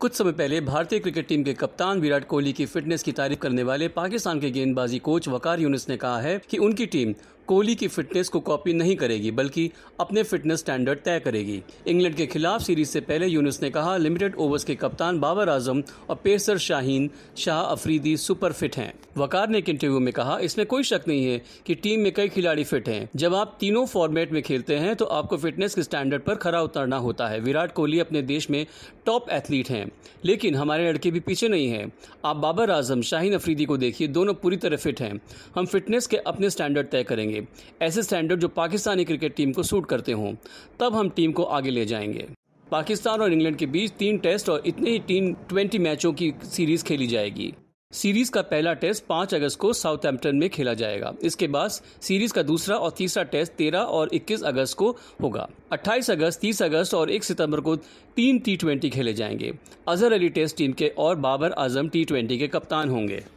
कुछ समय पहले भारतीय क्रिकेट टीम के कप्तान विराट कोहली की फिटनेस की तारीफ करने वाले पाकिस्तान के गेंदबाजी कोच वकार यूनिस ने कहा है कि उनकी टीम कोहली की फिटनेस को कॉपी नहीं करेगी बल्कि अपने फिटनेस स्टैंडर्ड तय करेगी इंग्लैंड के खिलाफ सीरीज से पहले यूनुस ने कहा लिमिटेड ओवर्स के कप्तान बाबर आजम और pacer Shaheen Shah Afridi super fit हैं वकार ने एक इंटरव्यू में कहा इसमें कोई शक नहीं है कि टीम में कई खिलाड़ी फिट हैं जब आप तीनों फॉर्मेट में खेलते हैं तो आपको फिटनेस के स्टैंडर्ड पर खरा उतरना होता है विराट कोहली अपने देश में टॉप एथलीट हैं लेकिन हमारे लड़के भी पीछे नहीं हैं आप बाबर आजम शाहीन अफरीदी को देखिए दोनों पूरी तरह फिट हैं हम फिटनेस के अपने स्टैंडर्ड तय करेंगे करेंगे ऐसे स्टैंडर्ड जो पाकिस्तानी क्रिकेट टीम को सूट करते हों तब हम टीम को आगे ले जाएंगे पाकिस्तान और इंग्लैंड के बीच तीन टेस्ट और इतने ही टीम ट्वेंटी मैचों की सीरीज खेली जाएगी सीरीज का पहला टेस्ट 5 अगस्त को साउथ एम्पटन में खेला जाएगा इसके बाद सीरीज का दूसरा और तीसरा टेस्ट 13 और 21 अगस्त को होगा 28 अगस्त 30 अगस्त और 1 सितंबर को तीन टी ट्वेंटी खेले जाएंगे अजहर अली टेस्ट टीम के और बाबर आजम टी ट्वेंटी के कप्तान होंगे